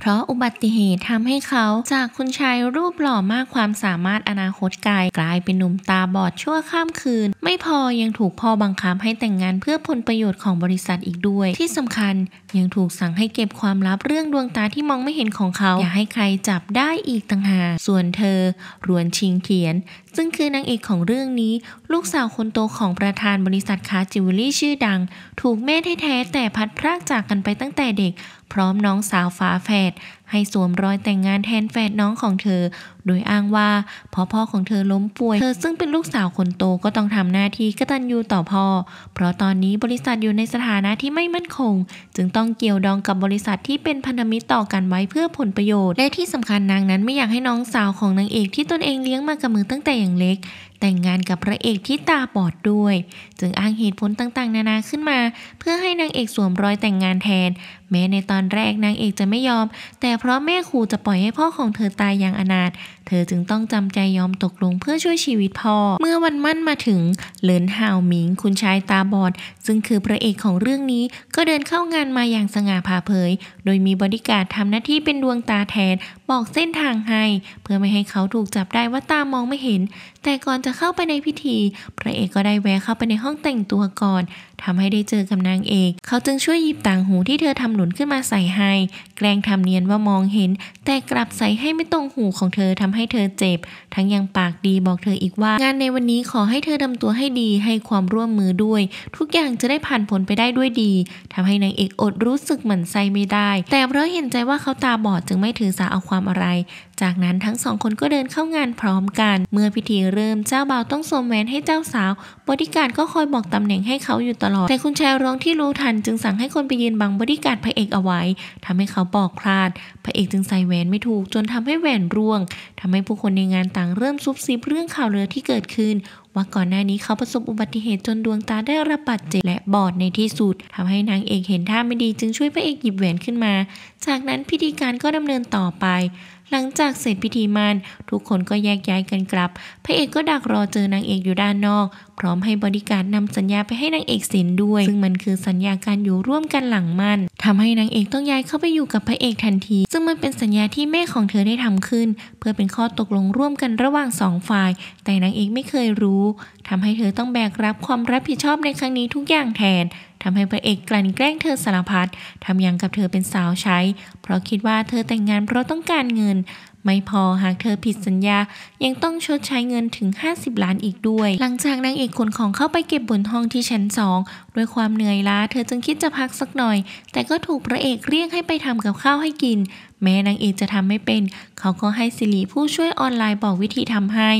เพราะอุบัติเหตุทำให้เขาจากคุณชายรูปหล่อมากความสามารถอนาคตไกล กลายเป็นหนุ่มตาบอดชั่วข้ามคืน ไม่พอยังถูกพ่อบังคับให้แต่งงานเพื่อผลประโยชน์ของบริษัทอีกด้วย ที่สำคัญยังถูกสั่งให้เก็บความลับเรื่องดวงตาที่มองไม่เห็นของเขา อย่าให้ใครจับได้อีกต่างหากส่วนเธอรวนชิงเขียนซึ่งคือนางเอกของเรื่องนี้ ลูกสาวคนโตของประธานบริษัทค้าจิวเวลรี่ชื่อดัง ถูกแม่แท้ๆแต่พัดพรากจากกันไปตั้งแต่เด็ก พร้อมน้องสาวฝาแฝดให้สวมรอยแต่งงานแทนแฟนน้องของเธอ โดยอ้างว่าพอพ่อของเธอล้มป่วย เธอซึ่งเป็นลูกสาวคนโตก็ต้องทำหน้าที่กตัญญูต่อพ่อ เพราะตอนนี้บริษัทอยู่ในสถานะที่ไม่มั่นคง จึงต้องเกี่ยวดองกับบริษัทที่เป็นพันธมิตรต่อกันไว้เพื่อผลประโยชน์ และที่สำคัญนางนั้น ไม่อยากให้น้องสาวของนางเอกที่ตนเองเลี้ยงมากับมือตั้งแต่อย่างเล็กแต่งงานกับพระเอกที่ตาบอดด้วย จึงอ้างเหตุผลต่างๆ นานาขึ้นมา เพื่อให้นางเอกสวมรอยแต่งงานแทน แม้ในตอนแรกนางเอกจะไม่ยอม แต่เพราะแม่ขู่จะปล่อยให้พ่อของเธอตายอย่างอนาถเธอจึงต้องจำใจยอมตกลงเพื่อช่วยชีวิตพ่อ เมื่อวันมั่นมาถึงเหลินฮาวหมิง คุณชายตาบอด ซึ่งคือพระเอกของเรื่องนี้ ก็เดินเข้างานมาอย่างสง่าผ่าเผย โดยมีบริการทำหน้าที่เป็นดวงตาแทน บอกเส้นทางให้ เพื่อไม่ให้เขาถูกจับได้ว่าตามองไม่เห็น แต่ก่อนจะเข้าไปในพิธี พระเอกก็ได้แวะเข้าไปในห้องแต่งตัวก่อนทำให้ได้เจอกับนางเอก เขาจึงช่วยหยิบต่างหูที่เธอทำหล่นขึ้นมาใส่ให้ แกล้งทำเนียนว่ามองเห็น แต่กลับใส่ให้ไม่ตรงหูของเธอทำให้เธอเจ็บ ทั้งยังปากดีบอกเธออีกว่า งานในวันนี้ขอให้เธอทำตัวให้ดีให้ความร่วมมือด้วย ทุกอย่างจะได้ผ่านผลไปได้ด้วยดี ทำให้นางเอกอดรู้สึกเหมือนใส่ไม่ได้ แต่เพราะเห็นใจว่าเขาตาบอดจึงไม่ถือสาเอาความอะไรจากนั้นทั้งสองคนก็เดินเข้างานพร้อมกัน เมื่อพิธีเริ่มเจ้าบ่าวต้องสวมแหวนให้เจ้าสาว บริการก็คอยบอกตำแหน่งให้เขาอยู่ตลอด แต่คุณชายร้องที่รู้ทัน จึงสั่งให้คนไปยืนบังบริการพระเอกเอาไว้ทำให้เขาบอกพลาด พระเอกจึงใส่แหวนไม่ถูก จนทำให้แหวนร่วง ทำให้ผู้คนในงานต่างเริ่มซุบซิบเรื่องข่าวเรือที่เกิดขึ้น ว่าก่อนหน้านี้เขาประสบอุบัติเหตุจนดวงตาได้รับบาดเจ็บและบอดในที่สุด ทำให้นางเอกเห็นท่าไม่ดีจึงช่วยพระเอกหยิบแหวนขึ้นมา จากนั้นพิธีการก็ดำเนินต่อไปหลังจากเสร็จพิธีมันทุกคนก็แยกย้ายกันกลับ พระเอกก็ดักรอเจอนางเอกอยู่ด้านนอก พร้อมให้บริการนำสัญญาไปให้นางเอกเซ็นด้วยซึ่งมันคือสัญญาการอยู่ร่วมกันหลังมันทำให้นางเอกต้องย้ายเข้าไปอยู่กับพระเอกทันที ซึ่งมันเป็นสัญญาที่แม่ของเธอได้ทำขึ้น เพื่อเป็นข้อตกลงร่วมกันระหว่างสองฝ่าย แต่นางเอกไม่เคยรู้ ทำให้เธอต้องแบกรับความรับผิดชอบในครั้งนี้ทุกอย่างแทนทำให้พระเอกกลั่นแกล้งเธอสารพัด ทำอย่างกับเธอเป็นสาวใช้ เพราะคิดว่าเธอแต่งงานเพราะต้องการเงิน ไม่พอหากเธอผิดสัญญายังต้องชดใช้เงินถึง 50 ล้านอีกด้วย หลังจากนางเอกขนของเข้าไปเก็บบนห้องที่ชั้นสองด้วยความเหนื่อยล้าเธอจึงคิดจะพักสักหน่อย แต่ก็ถูกพระเอกเรียกให้ไปทำกับข้าวให้กิน แม้นางเอกจะทำไม่เป็น เขาก็ให้สิริผู้ช่วยออนไลน์บอกวิธีทำให้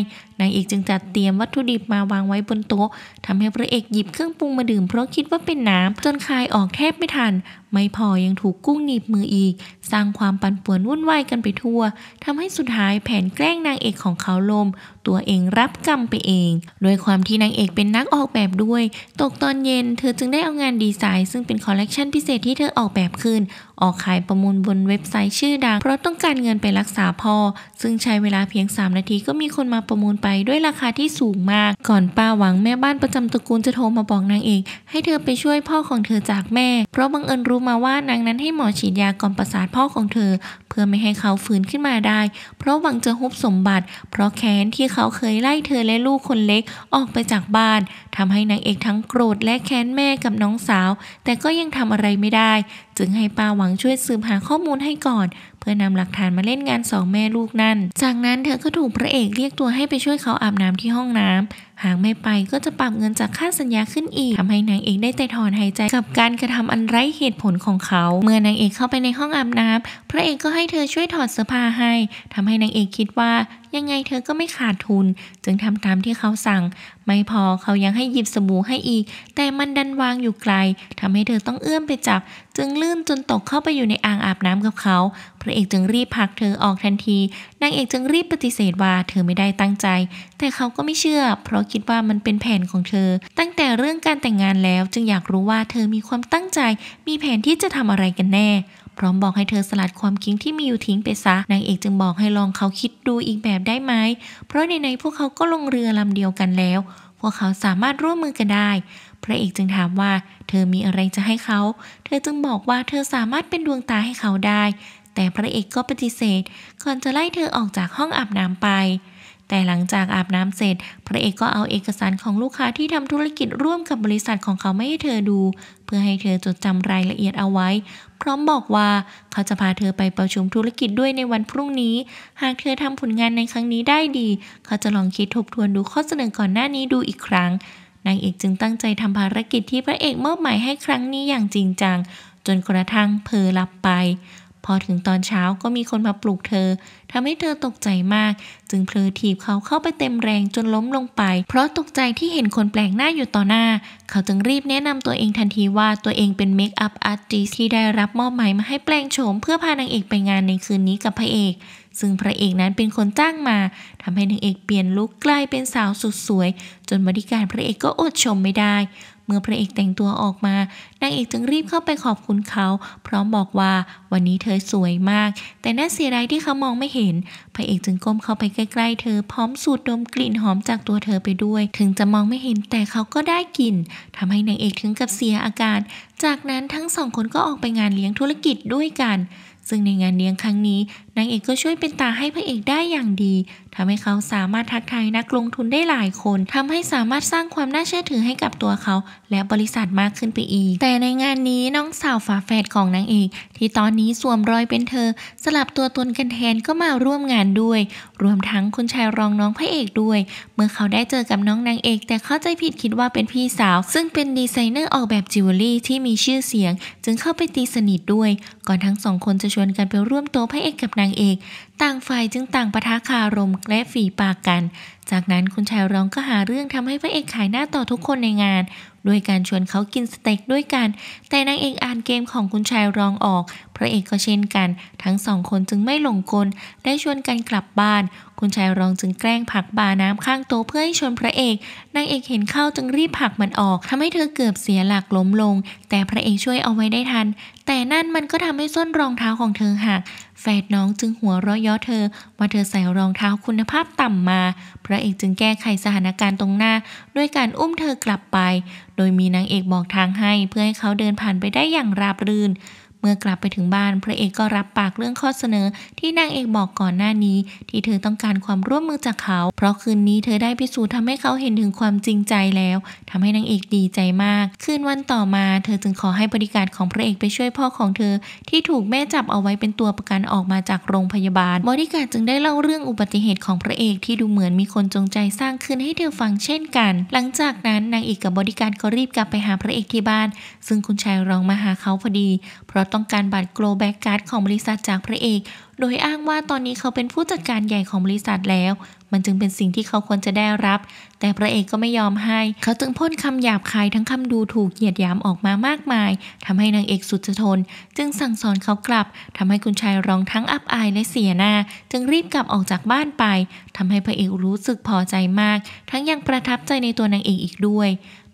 นางเอกจึงจัดเตรียมวัตถุดิบมาวางไว้บนโต๊ะทำให้พระเอกหยิบเครื่องปรุงมาดื่มเพราะคิดว่าเป็นน้ำจนคายออกแทบไม่ทัน ไม่พอยังถูกกุ้งหนีบมืออีก สร้างความปั่นป่วนวุ่นวายกันไปทั่วทำให้สุดท้ายแผนแกล้งนางเอกของเขาาลมตัวเองรับกรรมไปเอง โดยความที่นางเอกเป็นนักออกแบบด้วย ตกตอนเย็นเธอจึงได้เอางานดีไซน์ซึ่งเป็นคอลเลกชันพิเศษที่เธอออกแบบขึ้น ออกขายประมูลบนเว็บไซต์ชื่อดัง เพราะต้องการเงินไปรักษาพ่อ ซึ่งใช้เวลาเพียง 3 นาทีก็มีคนมาประมูลไปด้วยราคาที่สูงมาก ก่อนป้าหวังแม่บ้านประจำตระกูลจะโทรมาบอกนางเอกให้เธอไปช่วยพ่อของเธอจากแม่ เพราะบังเอิญรู้มาว่านางนั้นให้หมอฉีดยาก่อนประสาทพ่อของเธอเพื่อไม่ให้เขาฟื้นขึ้นมาได้ เพราะหวังจะฮุบสมบัติ เพราะแค้นที่เขาเคยไล่เธอและลูกคนเล็กออกไปจากบ้าน ทำให้นางเอกทั้งโกรธและแค้นแม่กับน้องสาว แต่ก็ยังทำอะไรไม่ได้ จึงให้ป้าหวังช่วยสืบหาข้อมูลให้ก่อน เพื่อนำหลักฐานมาเล่นงานสองแม่ลูกนั่น จากนั้นเธอก็ถูกพระเอกเรียกตัว ให้ไปช่วยเขาอาบน้ำที่ห้องน้ำหากไม่ไปก็จะปรับเงินจากค่าสัญญาขึ้นอีก ทำให้นางเอกได้แต่ถอนหายใจกับการกระทำอันไร้เหตุผลของเขา เมื่อนางเอกเข้าไปในห้องอาบน้ำพระเอกก็ให้เธอช่วยถอดเสื้อผ้าให้ ทำให้นางเอกคิดว่ายังไงเธอก็ไม่ขาดทุน จึงทำตามที่เขาสั่ง ไม่พอเขายังให้หยิบสบู่ให้อีก แต่มันดันวางอยู่ไกลทำให้เธอต้องเอื้อมไปจับ จึงลื่นจนตกเข้าไปอยู่ในอ่างอาบน้ำกับเขา พระเอกจึงรีบผลักเธอออกทันทีนางเอกจึงรีบปฏิเสธว่าเธอไม่ได้ตั้งใจ แต่เขาก็ไม่เชื่อเพราะคิดว่ามันเป็นแผนของเธอ ตั้งแต่เรื่องการแต่งงานแล้วจึงอยากรู้ว่าเธอมีความตั้งใจมีแผนที่จะทำอะไรกันแน่ พร้อมบอกให้เธอสลัดความคิงที่มีอยู่ทิ้งไปซะนางเอกจึงบอกให้ลองเขาคิดดูอีกแบบได้ไหม เพราะในในพวกเขาก็ลงเรือลำเดียวกันแล้วพวกเขาสามารถร่วมมือกันได้ พระเอกจึงถามว่า เธอมีอะไรจะให้เขาเธอจึงบอกว่าเธอสามารถเป็นดวงตาให้เขาได้ แต่พระเอกก็ปฏิเสธก่อนจะไล่เธอออกจากห้องอาบน้ำไปแต่หลังจากอาบน้ำเสร็จ พระเอกก็เอาเอกสารของลูกค้าที่ทำธุรกิจร่วมกับบริษัทของเขาไม่ให้เธอดู เพื่อให้เธอจดจำรายละเอียดเอาไว้ พร้อมบอกว่าเขาจะพาเธอไปประชุมธุรกิจด้วยในวันพรุ่งนี้ หากเธอทำผลงานในครั้งนี้ได้ดี เขาจะลองคิดทบทวนดูข้อเสนอก่อนหน้านี้ดูอีกครั้งนางเอกจึงตั้งใจทำภารกิจที่พระเอกมอบหมายให้ครั้งนี้อย่างจริงจังจนกระทั่งเพลหลับไปพอถึงตอนเช้าก็มีคนมาปลุกเธอทำให้เธอตกใจมาก จึงเพลอถีบเขาเข้าไปเต็มแรงจนล้มลงไป เพราะตกใจที่เห็นคนแปลกหน้าอยู่ต่อหน้า เขาจึงรีบแนะนำตัวเองทันทีว่าตัวเองเป็นเมคอัพอาร์ติสที่ได้รับมอบหมายมาให้แปลงโฉมเพื่อพานางเอกไปงานในคืนนี้กับพระเอกซึ่งพระเอกนั้นเป็นคนจ้างมา ทำให้นางเอกเปลี่ยนลุคกลายเป็นสาวสุดสวย จนบริการพระเอกก็อดชมไม่ได้ เมื่อพระเอกแต่งตัวออกมานางเอกจึงรีบเข้าไปขอบคุณเขา พร้อมบอกว่าวันนี้เธอสวยมาก แต่น่าเสียดายที่เขามองไม่เห็น พระเอกจึงก้มเข้าไปใกล้ๆเธอ พร้อมสูดดมกลิ่นหอมจากตัวเธอไปด้วย ถึงจะมองไม่เห็นแต่เขาก็ได้กลิ่นทำให้นางเอกถึงกับเสียอาการจากนั้นทั้งสองคนก็ออกไปงานเลี้ยงธุรกิจด้วยกัน ซึ่งในงานเลี้ยงครั้งนี้นางเอกก็ช่วยเป็นตาให้พระเอกได้อย่างดี ทำให้เขาสามารถทักทายนักลงทุนได้หลายคน ทำให้สามารถสร้างความน่าเชื่อถือให้กับตัวเขาและบริษัทมากขึ้นไปอีก แต่ในงานนี้น้องสาวฝาแฝดของนางเอกที่ตอนนี้สวมรอยเป็นเธอ สลับตัวตนกันแทนก็มาร่วมงานด้วย รวมทั้งคุณชายรองน้องพระเอกด้วย เมื่อเขาได้เจอกับน้องนางเอกแต่เข้าใจผิดคิดว่าเป็นพี่สาวซึ่งเป็นดีไซเนอร์ออกแบบจิวเวลรี่ที่มีชื่อเสียง จึงเข้าไปตีสนิทด้วย ก่อนทั้งสองคนจะชวนกันไปร่วมโต๊ะพระเอกกับนางางเอก ต่างฝ่ายจึงต่างประทะคารมและฝีปากกัน จากนั้นคุณชายร้องก็หาเรื่องทำให้พระเอกขายหน้าต่อทุกคนในงาน โดยการชวนเขากินสเต็กด้วยกัน แต่นางเอกอ่านเกมของคุณชายร้องออก พระเอกก็เช่นกัน ทั้งสองคนจึงไม่หลงกลได้ชวนกันกลับบ้าน คุณชายร้องจึงแกล้งผลักบาน้ำข้างโต๊ะเพื่อให้ชนพระเอก นางเอกเห็นเข้าจึงรีบผลักมันออก ทำให้เธอเกือบเสียหลักล้มลง แต่พระเอกช่วยเอาไว้ได้ทัน แต่นั่นมันก็ทำให้ส้นรองเท้าของเธอหักแฟนน้องจึงหัวเราะย่อเธอว่าเธอใส่รองเท้าคุณภาพต่ำมา พระเอกจึงแก้ไขสถานการณ์ตรงหน้าด้วยการอุ้มเธอกลับไป โดยมีนางเอกบอกทางให้เพื่อให้เขาเดินผ่านไปได้อย่างราบรื่นเมื่อกลับไปถึงบ้าน พระเอกก็รับปากเรื่องข้อเสนอที่นางเอกบอกก่อนหน้านี้ที่เธอต้องการความร่วมมือจากเขา เพราะคืนนี้เธอได้พิสูจน์ทำให้เขาเห็นถึงความจริงใจแล้ว ทำให้นางเอกดีใจมาก คืนวันต่อมา เธอจึงขอให้บริการของพระเอกไปช่วยพ่อของเธอ ที่ถูกแม่จับเอาไว้เป็นตัวประกันออกมาจากโรงพยาบาลบริการจึงได้เล่าเรื่องอุบัติเหตุของพระเอกที่ดูเหมือนมีคนจงใจสร้างขึ้นให้เธอฟังเช่นกัน หลังจากนั้นนางเอกกับบริการก็รีบกลับไปหาพระเอกที่บ้าน ซึ่งคุณชายรองมาหาเขาพอดีเพราะต้องการบัตรโกลแบ็กการ์ดของบริษัทจากพระเอก โดยอ้างว่าตอนนี้เขาเป็นผู้จัดการใหญ่ของบริษัทแล้ว มันจึงเป็นสิ่งที่เขาควรจะได้รับ แต่พระเอกก็ไม่ยอมให้ เขาจึงพ่นคำหยาบคายทั้งคำดูถูกเหยียดหยามออกมามากมาย ทำให้นางเอกสุดจะทนจึงสั่งสอนเขากลับ ทำให้คุณชายร้องทั้งอับอายและเสียหน้า จึงรีบกลับออกจากบ้านไปทำให้พระเอกรู้สึกพอใจมาก ทั้งยังประทับใจในตัวนางเอกอีกด้วย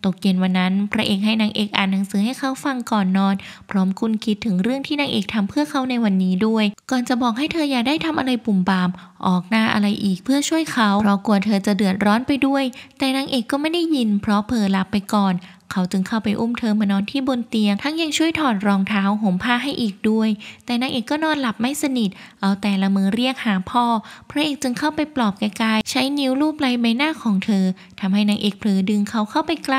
ตกเย็นวันนั้น พระเอกให้นางเอกอ่านหนังสือให้เขาฟังก่อนนอน พร้อมคุณคิดถึงเรื่องที่นางเอกทำเพื่อเขาในวันนี้ด้วย ก่อนจะบอกให้เธออย่าได้ทำอะไรปุ่มบามออกหน้าอะไรอีกเพื่อช่วยเขาเพราะกลัวเธอจะเดือดร้อนไปด้วย แต่นางเอกก็ไม่ได้ยิน เพราะเผลอหลับไปก่อนเขาจึงเข้าไปอุ้มเธอมานอนที่บนเตียงทั้งยังช่วยถอดรองเท้าห่มผ้าให้อีกด้วย แต่นางเอกก็นอนหลับไม่สนิท เอาแต่ละมือเรียกหาพ่อ พระเอกจึงเข้าไปปลอบไกลๆใช้นิ้วลูบไล่ใบหน้าของเธอทำให้นางเอกเผลอดึงเขาเข้าไปไกล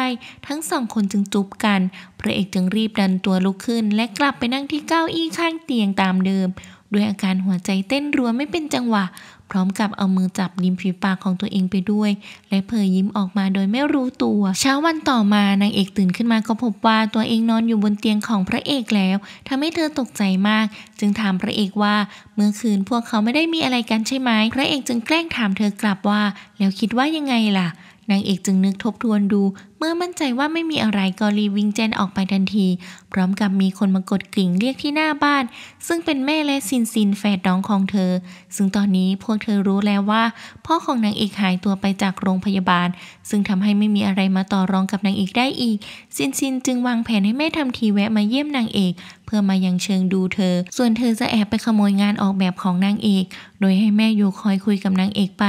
ทั้งสองคนจึงจูบกันพระเอกจึงรีบดันตัวลุกขึ้นและกลับไปนั่งที่เก้าอี้ข้างเตียงตามเดิม ด้วยอาการหัวใจเต้นรัวไม่เป็นจังหวะพร้อมกับเอามือจับริมฝีปากของตัวเองไปด้วย และเผยยิ้มออกมาโดยไม่รู้ตัว เช้าวันต่อมานางเอกตื่นขึ้นมาก็พบว่าตัวเองนอนอยู่บนเตียงของพระเอกแล้วทำให้เธอตกใจมาก จึงถามพระเอกว่าเมื่อคืนพวกเขาไม่ได้มีอะไรกันใช่ไหมพระเอกจึงแกล้งถามเธอกลับว่า แล้วคิดว่ายังไงล่ะนางเอกจึงนึกทบทวนดูเมื่อมั่นใจว่าไม่มีอะไรก็รีวิ่งเจนออกไปทันที พร้อมกับมีคนมากดกริ่งเรียกที่หน้าบ้าน ซึ่งเป็นแม่และซินซินแฝดน้องของเธอ ซึ่งตอนนี้พวกเธอรู้แล้วว่า พ่อของนางเอกหายตัวไปจากโรงพยาบาล ซึ่งทำให้ไม่มีอะไรมาต่อรองกับนางเอกได้อีก ซินซินจึงวางแผนให้แม่ทำทีแวะมาเยี่ยมนางเอก เพื่อมายังเชิงดูเธอ ส่วนเธอจะแอบไปขโมยงานออกแบบของนางเอก โดยให้แม่อยู่คอยคุยกับนางเอกไป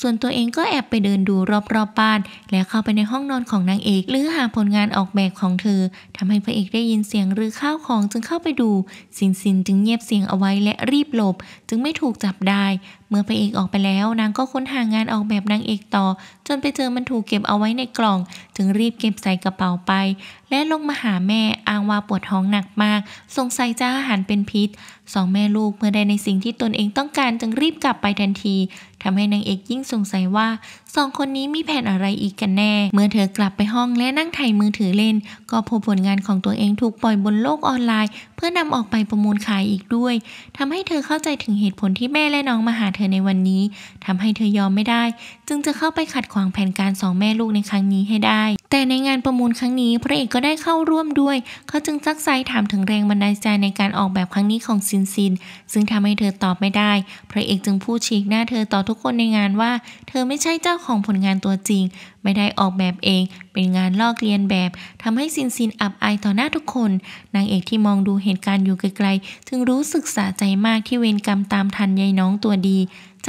ส่วนตัวเองก็แอบไปเดินดูรอบๆบบ้าน และเข้าไปในห้องนอนของงางเอกหรือหาผลงานออกแบบของเธอ ทำให้พระเอกได้ยินเสียงหรือข้าวของจึงเข้าไปดูซินซินจึงเงียบเสียงเอาไว้และรีบหลบ จึงไม่ถูกจับได้เมื่อพระเอกออกไปแล้วนางก็ค้นหางานออกแบบนางเอกต่อ จนไปเจอมันถูกเก็บเอาไว้ในกล่อง จึงรีบเก็บใส่กระเป๋าไป และลงมาหาแม่อ้างว่าปวดท้องหนักมาก สงสัยจะอาหารเป็นพิษสองแม่ลูกเมื่อได้ในสิ่งที่ตนเองต้องการจึงรีบกลับไปทันทีทำให้นางเอกยิ่งสงสัยว่าสอง คนนี้มีแผนอะไรอีกกันแน่ เมื่อเธอกลับไปห้องและนั่งไถมือถือเล่น ก็พบผลงานของตัวเองถูกปล่อยบนโลกออนไลน์ เพื่อนำออกไปประมูลขายอีกด้วยทำให้เธอเข้าใจถึงเหตุผลที่แม่และน้องมาหาเธอธอในวันนี้ทำให้เธอยอมไม่ได้ จึงจะเข้าไปขัดขวางแผนการสองแม่ลูกในครั้งนี้ให้ได้แต่ในงานประมูลครั้งนี้พระเอกก็ได้เข้าร่วมด้วย เขาจึงซักไซถามถึงแรงบันดาลใจในการออกแบบครั้งนี้ของซินซิน ซึ่งทำให้เธอตอบไม่ได้ พระเอกจึงพูดฉีกหน้าเธอต่อทุกคนในงานว่า เธอไม่ใช่เจ้าของผลงานตัวจริง ไม่ได้ออกแบบเอง เป็นงานลอกเลียนแบบ ทำให้ซินซินอับอายต่อหน้าทุกคน นางเอกที่มองดูเหตุการณ์อยู่ไกลๆจึงรู้สึกสะใจมากที่เวรกรรมตามทันยายน้องตัวดี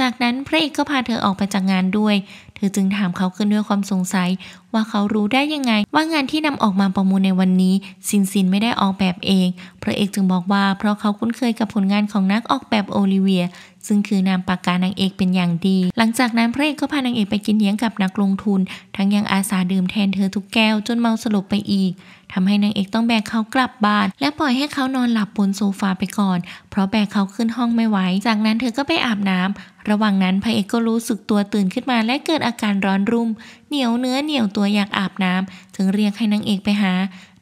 จากนั้นพระเอกก็พาเธอออกไปจากงานด้วยธอจึงถามเขาขึ้นด้วยความสงสัย ว่าเขารู้ได้ยังไง ว่างานที่นำออกมาประมูลในวันนี้ซินซินไม่ได้ออกแบบเองพระเอกจึงบอกว่า เพราะเขาคุ้นเคยกับผลงานของนักออกแบบโอลิเวียซึ่งคือนามปากกานางเอกเป็นอย่างดี หลังจากนั้นพระเอกก็พานางเอกไปกินเลี้ยงกับนักลงทุน ทั้งยังอาสาดื่มแทนเธอทุกแก้วจนเมาสลบไปอีกทำให้นางเอกต้องแบกเขากลับบ้าน และปล่อยให้เขานอนหลับบนโซฟาไปก่อน เพราะแบกเขาขึ้นห้องไม่ไหว จากนั้นเธอก็ไปอาบน้ำ ระหว่างนั้นพระเอกก็รู้สึกตัวตื่นขึ้นมา และเกิดอาการร้อนรุ่มเหนียวเนื้อเหนียวตัวอยากอาบน้ำจึงเรียกให้นางเอกไปหา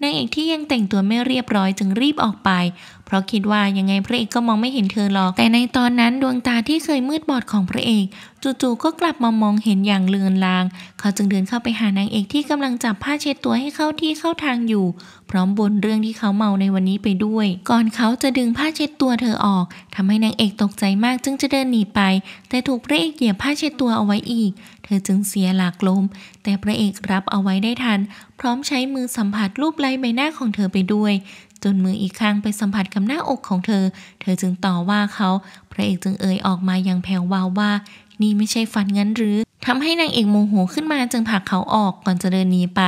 นางเอกที่ยังแต่งตัวไม่เรียบร้อยจึงรีบออกไปพราะคิดว่ายังไงพระเอกก็มองไม่เห็นเธอหรอก แต่ในตอนนั้นดวงตาที่เคยมืดบอดของพระเอก จู่ๆก็กลับมามองเห็นอย่างเลือนลาง เขาจึงเดินเข้าไปหานางเอกที่กำลังจับผ้าเช็ดตัวให้เข้าที่เข้าทางอยู่ พร้อมบนเรื่องที่เขาเมาในวันนี้ไปด้วย ก่อนเขาจะดึงผ้าเช็ดตัวเธอออก ทำให้นางเอกตกใจมากจึงจะเดินหนีไป แต่ถูกพระเอกเหยียบผ้าเช็ดตัวเอาไว้อีก เธอจึงเสียหลักล้ม แต่พระเอกรับเอาไว้ได้ทัน พร้อมใช้มือสัมผัสรูปไล้ใบหน้าของเธอไปด้วยจนมืออีกข้างไปสัมผัสกับหน้าอกของเธอ เธอจึงต่อว่าเขา พระเอกจึงเอ่ยออกมาอย่างแผ่ววาวว่า นี่ไม่ใช่ฝันงั้นหรือ ทำให้นางเอกโมโหขึ้นมาจึงผลักเขาออกก่อนจะเดินหนีไป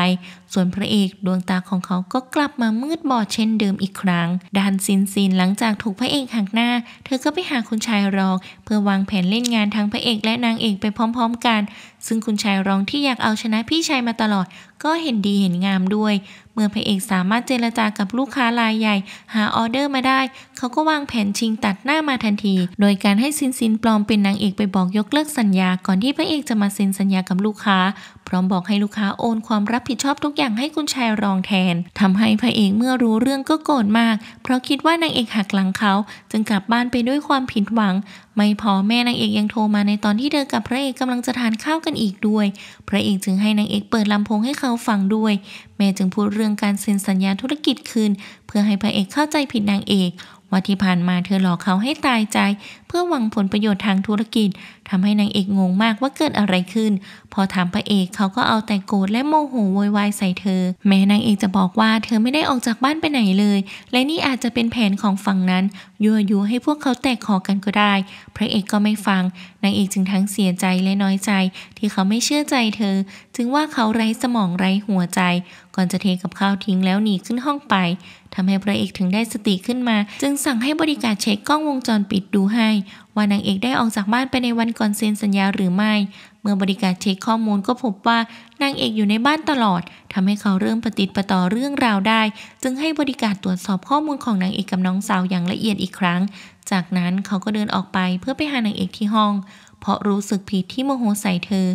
ส่วนพระเอกดวงตาของเขาก็กลับมามืดบอดเช่นเดิมอีกครั้งดานซินซินหลังจากถูกพระเอกหักหน้า เธอก็ไปหาคุณชายรอง เพื่อวางแผนเล่นงานทั้งพระเอกและนางเอกไปพร้อม ๆกัน ซึ่งคุณชายรองที่อยากเอาชนะพี่ชายมาตลอด ก็เห็นดีเห็นงามด้วยเมื่อพระเอกสามารถเจรจากับลูกค้ารายใหญ่ หาออเดอร์มาได้เขาก็วางแผนชิงตัดหน้ามาทันที โดยการให้ซิน ซินปลอมเป็นนางเอกไปบอกยกเลิกสัญญา ก่อนที่พระเอกจะมาเซ็นสัญญากับลูกค้า พร้อมบอกให้ลูกค้าโอนความรับผิดชอบทุกอย่างให้คุณชายรองแทน ทำให้พระเอกเมื่อรู้เรื่องก็โกรธมาก เพราะคิดว่านางเอกหักหลังเขา จึงกลับบ้านไปด้วยความผิดหวัง ไม่พอแม่นางเอกยังโทรมาในตอนที่เธอกับพระเอกกำลังจะทานข้าวกันอีกด้วย พระเอกจึงให้นางเอกเปิดลำโพงให้เขาฟังด้วย แม่จึงพูดเรื่องการเซ็นสัญญาธุรกิจคืนพื่อให้พระเอกเข้าใจผิดนางเอกว่าที่ผ่านมาเธอหลอกเขาให้ตายใจ เพื่อหวังผลประโยชน์ทางธุรกิจ ทำให้นางเอกงงมากว่าเกิดอะไรขึ้น พอถามพระเอกเขาก็เอาแต่โกรธและโมโหโวยวายใส่เธอ แม้นางเอกจะบอกว่าเธอไม่ได้ออกจากบ้านไปไหนเลย และนี่อาจจะเป็นแผนของฝั่งนั้นยั่วยุให้พวกเขาแตกคอกันก็ได้ พระเอกก็ไม่ฟังนางเอกจึงทั้งเสียใจและน้อยใจที่เขาไม่เชื่อใจเธอจึงว่าเขาไร้สมองไร้หัวใจ ก่อนจะเทกับข้าวทิ้งแล้วหนีขึ้นห้องไปทำให้พระเอกถึงได้สติขึ้นมา จึงสั่งให้บริการเช็คกล้องวงจรปิดดูให้ว่านางเอกได้ออกจากบ้านไปในวันก่อนเซ็นสัญญาหรือไม่ เมื่อบริการเช็คข้อมูลก็พบว่านางเอกอยู่ในบ้านตลอดทำให้เขาเริ่มปฏิติประต่อเรื่องราวได้ จึงให้บริการตรวจสอบข้อมูลของนางเอกกับน้องสาวอย่างละเอียดอีกครั้ง จากนั้นเขาก็เดินออกไปเพื่อไปหานางเอกที่ห้อง เพราะรู้สึกผิดที่โมโหใส่เธอ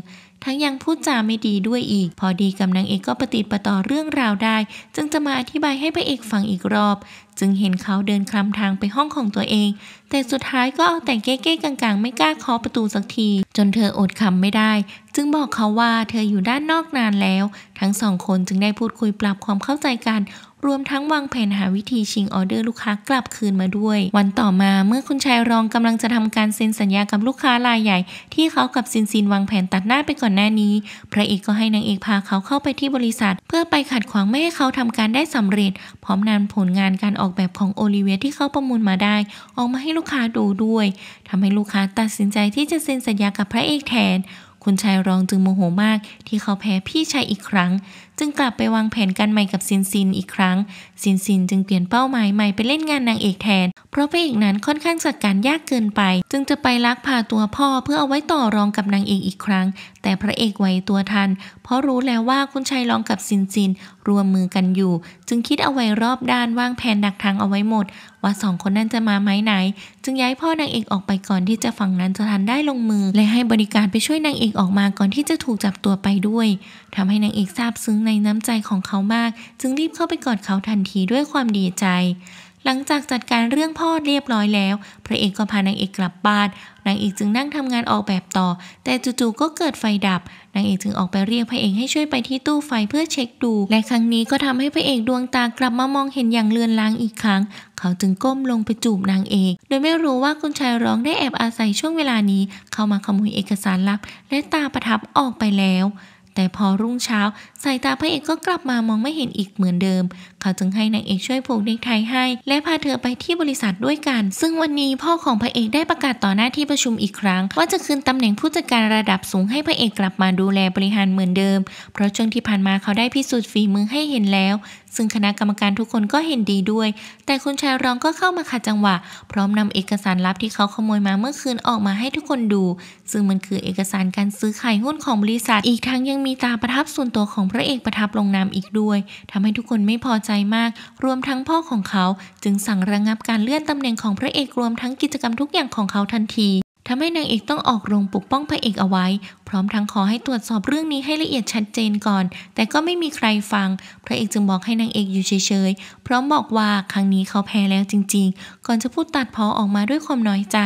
ทั้งยังพูดจาไม่ดีด้วยอีก พอดีกับนางเอกก็ปฏิปต่อเรื่องราวได้ จึงจะมาอธิบายให้พระเอกฟังอีกรอบ จึงเห็นเขาเดินคลำทางไปห้องของตัวเอง แต่สุดท้ายก็เอาแต่เก้เก้กังๆไม่กล้าเคาะประตูสักที จนเธออดคำไม่ได้ จึงบอกเขาว่าเธออยู่ด้านนอกนานแล้วทั้งสองคนจึงได้พูดคุยปรับความเข้าใจกันรวมทั้งวางแผนหาวิธีชิงออเดอร์ลูกค้ากลับคืนมาด้วย วันต่อมาเมื่อคุณชายรองกำลังจะทำการเซ็นสัญญากับลูกค้ารายใหญ่ ที่เขากับซินซินวางแผนตัดหน้าไปก่อนหน้านี้ พระเอกก็ให้นางเอกพาเขาเข้าไปที่บริษัท เพื่อไปขัดขวางไม่ให้เขาทำการได้สำเร็จ พร้อมนำผลงานการออกแบบของโอลิเวียที่เขาประมูลมาได้ออกมาให้ลูกค้าดูด้วย ทำให้ลูกค้าตัดสินใจที่จะเซ็นสัญญากับพระเอกแทนคุณชายรองจึงโมโหมาก ที่เขาแพ้พี่ชายอีกครั้งจึงกลับไปวางแผนกันใหม่กับซินซินอีกครั้งซินซินจึงเปลี่ยนเป้าหมายใหม่ไปเล่นงานนางเอกแทน เพราะพระเอกนั้นค่อนข้างจัดการยากเกินไป จึงจะไปลักพาตัวพ่อเพื่อเอาไว้ต่อรองกับนางเอกอีกครั้ง แต่พระเอกไวตัวทัน เพราะรู้แล้วว่าคุณชายรองกับซินซินรวมมือกันอยู่ จึงคิดเอาไว้รอบด้านวางแผนดักทางเอาไว้หมด ว่าสองคนนั้นจะมาไหมไหน จึงย้ายพ่อนางเอกออกไปก่อนที่จะฝั่งนั้นจะทันได้ลงมือ และให้บริการไปช่วยนางเอกออกมาก่อนที่จะถูกจับตัวไปด้วยทำให้นางเอกซาบซึ้งในน้ำใจของเขามาก จึงรีบเข้าไปกอดเขาทันทีด้วยความดีใจ หลังจากจัดการเรื่องพ่อเรียบร้อยแล้ว พระเอกก็พานางเอกกลับบ้าน นางเอกจึงนั่งทำงานออกแบบต่อ แต่จู่ๆก็เกิดไฟดับ นางเอกจึงออกไปเรียกพระเอกให้ช่วยไปที่ตู้ไฟเพื่อเช็คดู และครั้งนี้ก็ทำให้พระเอกดวงตากลับมามองเห็นอย่างเลือนลางอีกครั้ง เขาจึงก้มลงไปจูบนางเอก โดยไม่รู้ว่าคุณชายร้องได้แอบอาศัยช่วงเวลานี้ เข้ามาขโมยเอกสารลับและตาประทับออกไปแล้วแต่พอรุ่งเช้าสายตาพระเอกก็กลับมามองไม่เห็นอีกเหมือนเดิม เขาจึงให้นางเอกช่วยผูกเนกไทให้ และพาเธอไปที่บริษัทด้วยกัน ซึ่งวันนี้พ่อของพระเอกได้ประกาศต่อหน้าที่ประชุมอีกครั้ง ว่าจะคืนตำแหน่งผู้จัดการระดับสูงให้พระเอกกลับมาดูแลบริหารเหมือนเดิม เพราะช่วงที่ผ่านมาเขาได้พิสูจน์ฝีมือให้เห็นแล้ว ซึ่งคณะกรรมการทุกคนก็เห็นดีด้วย แต่คุณชายรองก็เข้ามาขัดจังหวะ พร้อมนำเอกสารลับที่เขาขโมยมาเมื่อคืนออกมาให้ทุกคนดู ซึ่งมันคือเอกสารการซื้อขายหุ้นของบริษัท อีกทั้งยังมีตาประทับส่วนตัวของพระเอกประทับลงนามอีกด้วย ทำให้ทุกคนไม่พอใจมาก รวมทั้งพ่อของเขา จึงสั่งระงงับการเลื่อนตำแหน่งของพระเอกรวมทั้งกิจกรรมทุกอย่างของเขาทันทีทำให้นางเอกต้องออกโรงปกป้องพระเอกเอาไว้ พร้อมทั้งขอให้ตรวจสอบเรื่องนี้ให้ละเอียดชัดเจนก่อน แต่ก็ไม่มีใครฟัง พระเอกจึงบอกให้นางเอกอยู่เฉยๆพร้อมบอกว่าครั้งนี้เขาแพ้แล้วจริง ๆ ก่อนจะพูดตัดพอออกมาด้วยความน้อยใจ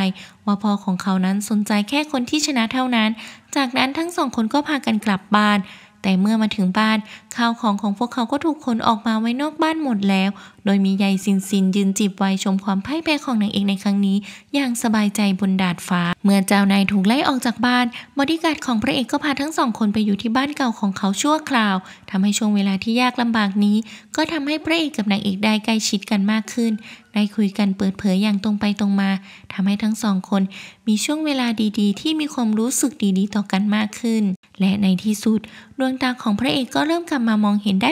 ว่าพ่อของเขานั้นสนใจแค่คนที่ชนะเท่านั้น จากนั้นทั้งสองคนก็พากันกลับบ้านแต่เมื่อมาถึงบ้านข้าวของของพวกเขาก็ถูกขนออกมาไว้นอกบ้านหมดแล้ว โดยมียายซินซินยืนจีบไวชมความพ่ายแพ้ของนางเอกในครั้งนี้อย่างสบายใจบนดาดฟ้า เมื่อเจ้านายถูกไล่ออกจากบ้านบอดี้การ์ดของพระเอกก็พาทั้งสองคนไปอยู่ที่บ้านเก่าของเขาชั่วคราวทำให้ช่วงเวลาที่ยากลำบากนี้ ก็ทำให้พระเอกกับนางเอกได้ใกล้ชิดกันมากขึ้น ได้คุยกันเปิดเผยอย่างตรงไปตรงมาทำให้ทั้งสองคนมีช่วงเวลาดีๆ ที่มีความรู้สึกดีๆต่อกันมากขึ้น และในที่สุด ดวงตาของพระเอกก็เริ่มกลับมามองเห็นได้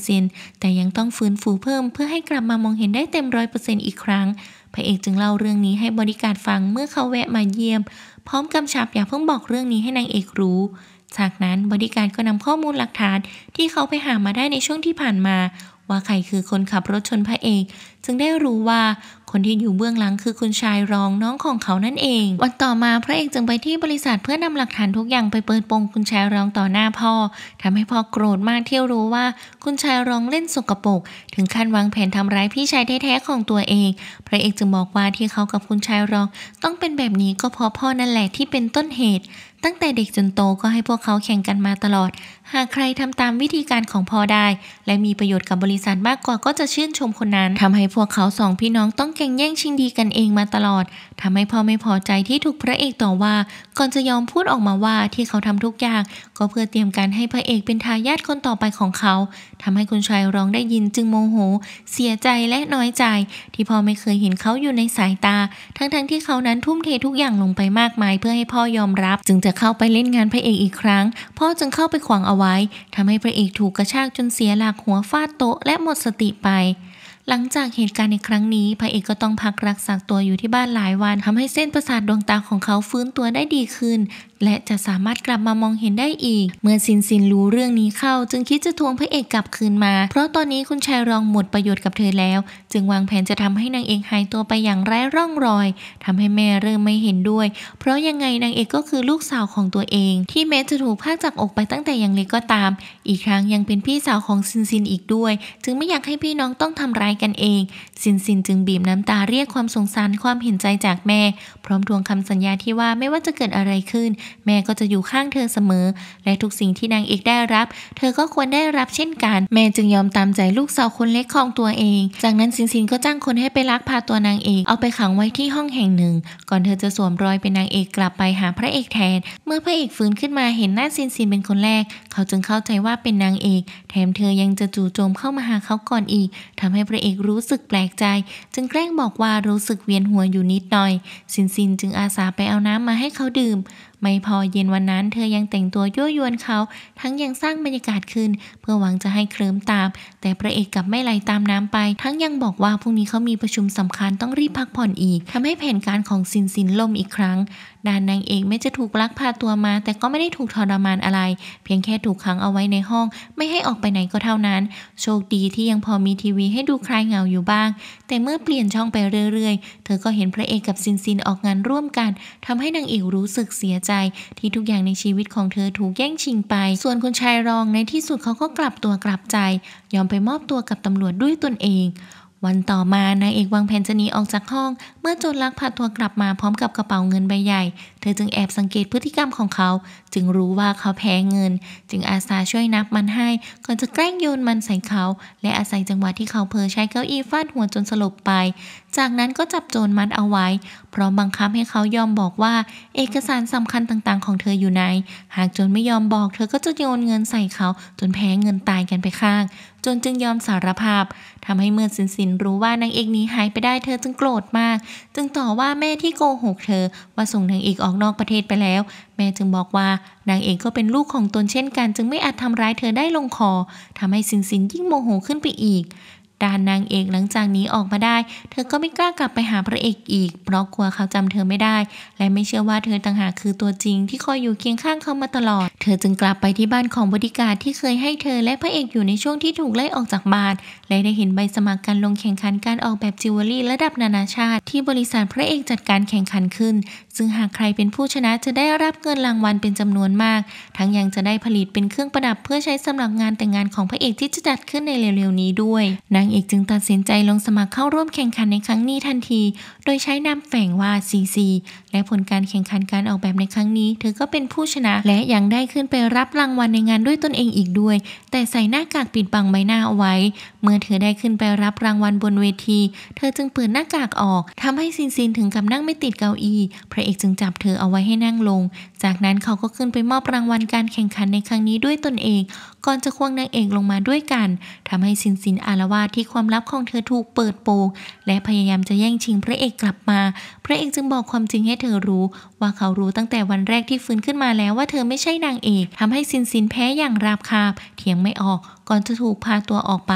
80%แต่ยังต้องฟื้นฟูเพิ่ม เพื่อให้กลับมามองเห็นได้เต็ม100%อีกครั้ง พระเอกจึงเล่าเรื่องนี้ให้บริการฟังเมื่อเขาแวะมาเยี่ยม พร้อมกำชับอย่าเพิ่งบอกเรื่องนี้ให้นางเอกรู้ จากนั้นบริการก็นำข้อมูลหลักฐานที่เขาไปหามาได้ในช่วงที่ผ่านมา ว่าใครคือคนขับรถชนพระเอก จึงได้รู้ว่าคนที่อยู่เบื้องหลังคือคุณชายรองน้องของเขานั่นเอง วันต่อมาพระเอกจึงไปที่บริษัทเพื่อนำหลักฐานทุกอย่างไปเปิดโปงคุณชายรองต่อหน้าพ่อทำให้พ่อโกรธมากที่รู้ว่าคุณชายรองเล่นสกปรกถึงขั้นวางแผนทำร้ายพี่ชายแท้ๆของตัวเอง พระเอกจึงบอกว่าที่เขากับคุณชายรองต้องเป็นแบบนี้ก็เพราะพ่อนั่นแหละที่เป็นต้นเหตุ ตั้งแต่เด็กจนโตก็ให้พวกเขาแข่งกันมาตลอดหากใครทำตามวิธีการของพ่อได้ และมีประโยชน์กับบริษัทมากกว่าก็จะชื่นชมคนนั้นทำให้พวกเขาสองพี่น้องต้องแข่งแย่งชิงดีกันเองมาตลอดทำให้พ่อไม่พอใจที่ถูกพระเอกต่อว่าก่อนจะยอมพูดออกมาว่า ที่เขาทำทุกอย่าง ก็เพื่อเตรียมการให้พระเอกเป็นทายาทคนต่อไปของเขาทำให้คุณชายร้องได้ยินจึงโมโห เสียใจและน้อยใจ ที่พ่อไม่เคยเห็นเขาอยู่ในสายตา ทั้งๆทที่เขานั้นทุ่มเททุกอย่างลงไปมากมาย เพื่อให้พ่อยอมรับ จึงจะเข้าไปเล่นงานพระเอกอีกครั้งพ่อจึงเข้าไปขวางเอาไวไว้ทำให้พระเอกถูกกระชากจนเสียหลักหัวฟาดโต๊ะและหมดสติไป หลังจากเหตุการณ์ในครั้งนี้ พระเอกก็ต้องพักรักษาตัวอยู่ที่บ้านหลายวันทำให้เส้นประสาทดวงตาของเขาฟื้นตัวได้ดีขึ้นและจะสามารถกลับมามองเห็นได้อีก เมื่อซินซินรู้เรื่องนี้เข้าจึงคิดจะทวงพระเอกกลับคืนมา เพราะตอนนี้คุณชายรองหมดประโยชน์กับเธอแล้ว จึงวางแผนจะทำให้นางเอกหายตัวไปอย่างไร้ร่องรอย ทำให้แม่เริ่มไม่เห็นด้วย เพราะยังไงนางเอกก็คือลูกสาวของตัวเอง ที่แม้จะถูกพากจากอกไปตั้งแต่อย่างเล็กก็ตาม อีกครั้งยังเป็นพี่สาวของซินซินอีกด้วยจึงไม่อยากให้พี่น้องต้องทำร้ายกันเอง ซินซินจึงบีบน้ำตาเรียกความสงสารความเห็นใจจากแม่ พร้อมทวงคำสัญญาที่ว่าไม่ว่าจะเกิดอะไรขึ้นแม่ก็จะอยู่ข้างเธอเสมอ และทุกสิ่งที่นางเอกได้รับ เธอก็ควรได้รับเช่นกัน แม่จึงยอมตามใจลูกสาวคนเล็กของตัวเอง จากนั้นสินสินก็จ้างคนให้ไปลักพาตัวนางเอกเอาไปขังไว้ที่ห้องแห่งหนึ่ง ก่อนเธอจะสวมรอยเป็นนางเอกกลับไปหาพระเอกแทน เมื่อพระเอกฟื้นขึ้นมาเห็นหน้าสินสินเป็นคนแรก เขาจึงเข้าใจว่าเป็นนางเอก แถมเธอยังจะจู่โจมเข้ามาหาเขาก่อนอีก ทำให้พระเอกรู้สึกแปลกใจ จึงแกล้งบอกว่ารู้สึกเวียนหัวอยู่นิดหน่อย สินสินจึงอาสาไปเอาน้ำมาให้เขาดื่มไม่พอเย็นวันนั้นเธอยังแต่งตัวยั่วยวนเขา ทั้งยังสร้างบรรยากาศขึ้น เพื่อหวังจะให้เคลิ้มตามแต่พระเอกกลับไม่ไหลตามน้ำไป ทั้งยังบอกว่าพรุ่งนี้เขามีประชุมสำคัญต้องรีบพักผ่อนอีกทำให้แผนการของซินซินล่มอีกครั้งด้านนางเอกไม่จะถูกลักพาตัวมา แต่ก็ไม่ได้ถูกทรมานอะไร เพียงแค่ถูกขังเอาไว้ในห้อง ไม่ให้ออกไปไหนก็เท่านั้น โชคดีที่ยังพอมีทีวีให้ดูคลายเหงาอยู่บ้าง แต่เมื่อเปลี่ยนช่องไปเรื่อยๆ เธอก็เห็นพระเอกกับซินซินออกงานร่วมกัน ทำให้นางเอกรู้สึกเสียใจ ที่ทุกอย่างในชีวิตของเธอถูกแย่งชิงไป ส่วนคุณชายรองในที่สุดเขาก็กลับตัวกลับใจยอมไปมอบตัวกับตำรวจด้วยตนเองวันต่อมานางเอกวางแผนจะหนีออกจากห้อง เมื่อโจรลักพาตัวกลับมาพร้อมกับกระเป๋าเงินใบใหญ่ เธอจึงแอบสังเกตพฤติกรรมของเขา จึงรู้ว่าเขาแพ้เงิน จึงอาสาช่วยนับมันให้ ก่อนจะแกล้งโยนมันใส่เขา และอาศัยจังหวะที่เขาเพลอใช้เก้าอี้ฟาดหัวจนสลบไป จากนั้นก็จับโจรมัดเอาไว้พร้อมบังคับให้เขายอมบอกว่าเอกสารสำคัญต่าง ๆของเธออยู่ไหน หากโจรไม่ยอมบอก เธอก็จะโยนเงินใส่เขา จนแพ้เงินตายกันไปข้างจนจึงยอมสารภาพทำให้เมื่อสินสินรู้ว่านางเอกนี้หายไปได้เธอจึงโกรธมาก จึงต่อว่าแม่ที่โกหกเธอว่าส่งนางเอกออกนอกประเทศไปแล้ว แม่จึงบอกว่านางเอกก็เป็นลูกของตนเช่นกัน จึงไม่อาจทำร้ายเธอได้ลงคอทำให้สินสินยิ่งโมโหขึ้นไปอีก ด้านนางเอกหลังจากนี้ออกมาได้ เธอก็ไม่กล้ากลับไปหาพระเอกอีกเพราะกลัวเขาจำเธอไม่ได้ และไม่เชื่อว่าเธอต่างหากคือตัวจริงที่คอยอยู่เคียงข้างเขามาตลอดเธอจึงกลับไปที่บ้านของบดิการที่เคยให้เธอและพระเอกอยู่ในช่วงที่ถูกไล่ออกจากบ้านและได้เห็นใบสมัครการลงแข่งขันการออกแบบจิวเวลรี่ระดับนานาชาติที่บริษัทพระเอกจัดการแข่งขันขึ้นซึ่งหากใครเป็นผู้ชนะจะได้รับเงินรางวัลเป็นจำนวนมาก ทั้งยังจะได้ผลิตเป็นเครื่องประดับเพื่อใช้สำหรับงานแต่งงานของพระเอกที่จะจัดขึ้นในเร็ว ๆ นี้ด้วย นางเอกจึงตัดสินใจลงสมัครเข้าร่วมแข่งขันในครั้งนี้ทันที โดยใช้นามแฝงว่า CC และผลการแข่งขันการออกแบบในครั้งนี้ เธอก็เป็นผู้ชนะและยังได้ขึ้นไปรับรางวัลในงานด้วยตนเองอีกด้วย แต่ใส่หน้ากากปิดบังใบหน้าเอาไว้ เมื่อเธอได้ขึ้นไปรับรางวัลบนเวที เธอจึงเปิดหน้ากากออก ทำให้ซินซินถึงกับนั่งไม่ติดเก้าอี้พระเอกจึงจับเธอเอาไว้ให้นั่งลง จากนั้นเขาก็ขึ้นไปมอบรางวัลการแข่งขันในครั้งนี้ด้วยตนเอง ก่อนจะควงนางเอกลงมาด้วยกัน ทำให้ซินซินอารวาที่ความลับของเธอถูกเปิดโปงและพยายามจะแย่งชิงพระเอกกลับมา พระเอกจึงบอกความจริงให้เธอรู้ ว่าเขารู้ตั้งแต่วันแรกที่ฟื้นขึ้นมาแล้วว่าเธอไม่ใช่นางเอกทำให้ซินซินแพ้อย่างราบคาบเถียงไม่ออกก่อนจะถูกพาตัวออกไป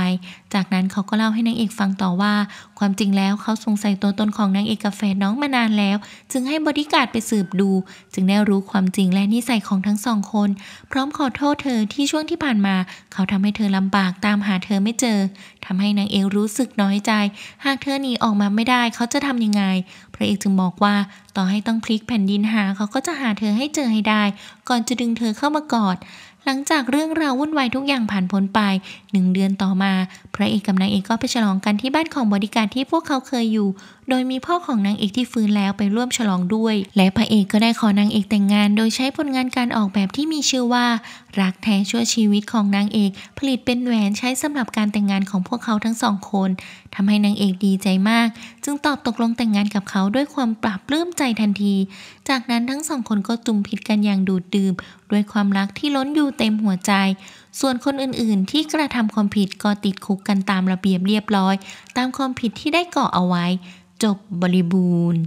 จากนั้นเขาก็เล่าให้นางเอกฟังต่อว่า ความจริงแล้วเขาสงสัยตัวตนของนางเอกกาแฟน้องมานานแล้ว จึงให้บริการไปสืบดู จึงได้รู้ความจริงและนิสัยของทั้งสองคน พร้อมขอโทษเธอที่ช่วงที่ผ่านมา เขาทำให้เธอลำบากตามหาเธอไม่เจอ ทำให้นางเอกรู้สึกน้อยใจ หากเธอหนีออกมาไม่ได้เขาจะทํำยังไง พระเอกจึงบอกว่า ต่อให้ต้องพลิกแผ่นดินหาเขาก็จะหาเธอให้เจอให้ได้ ก่อนจะดึงเธอเข้ามากอดหลังจากเรื่องราววุ่นวายทุกอย่างผ่านพ้นไปหนึ่งเดือนต่อมา พระเอกกับนางเอกก็ไปฉลองกันที่บ้านของบริการที่พวกเขาเคยอยู่ โดยมีพ่อของนางเอกที่ฟื้นแล้วไปร่วมฉลองด้วย และพระเอกก็ได้ขอนางเอกแต่งงานโดยใช้ผลงานการออกแบบที่มีชื่อว่ารักแท้ชั่วชีวิตของนางเอก ผลิตเป็นแหวนใช้สำหรับการแต่งงานของพวกเขาทั้งสองคนทำให้นางเอกดีใจมาก จึงตอบตกลงแต่งงานกับเขาด้วยความปรับปลื้มใจทันที จากนั้นทั้งสองคนก็จุมผิดกันอย่างดูดดื่มด้วยความรักที่ล้นอยู่เต็มหัวใจ ส่วนคนอื่นๆที่กระทำความผิดก็ติดคุกกันตามระเบียบเรียบร้อย ตามความผิดที่ได้ก่อเอาไว้ จบบริบูรณ์